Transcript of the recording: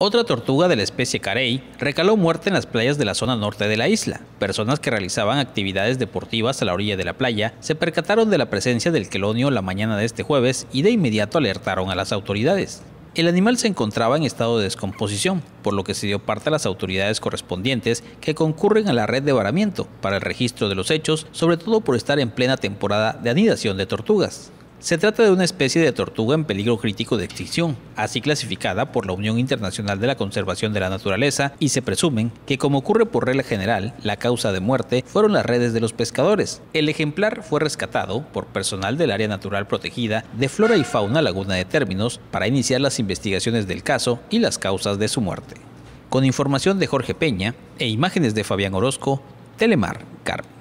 Otra tortuga de la especie carey recaló muerte en las playas de la zona norte de la isla. Personas que realizaban actividades deportivas a la orilla de la playa se percataron de la presencia del quelonio la mañana de este jueves y de inmediato alertaron a las autoridades. El animal se encontraba en estado de descomposición, por lo que se dio parte a las autoridades correspondientes que concurren a la red de varamiento para el registro de los hechos, sobre todo por estar en plena temporada de anidación de tortugas. Se trata de una especie de tortuga en peligro crítico de extinción, así clasificada por la Unión Internacional de la Conservación de la Naturaleza, y se presumen que como ocurre por regla general, la causa de muerte fueron las redes de los pescadores. El ejemplar fue rescatado por personal del Área Natural Protegida de Flora y Fauna Laguna de Términos para iniciar las investigaciones del caso y las causas de su muerte. Con información de Jorge Peña e imágenes de Fabián Orozco, Telemar Carp.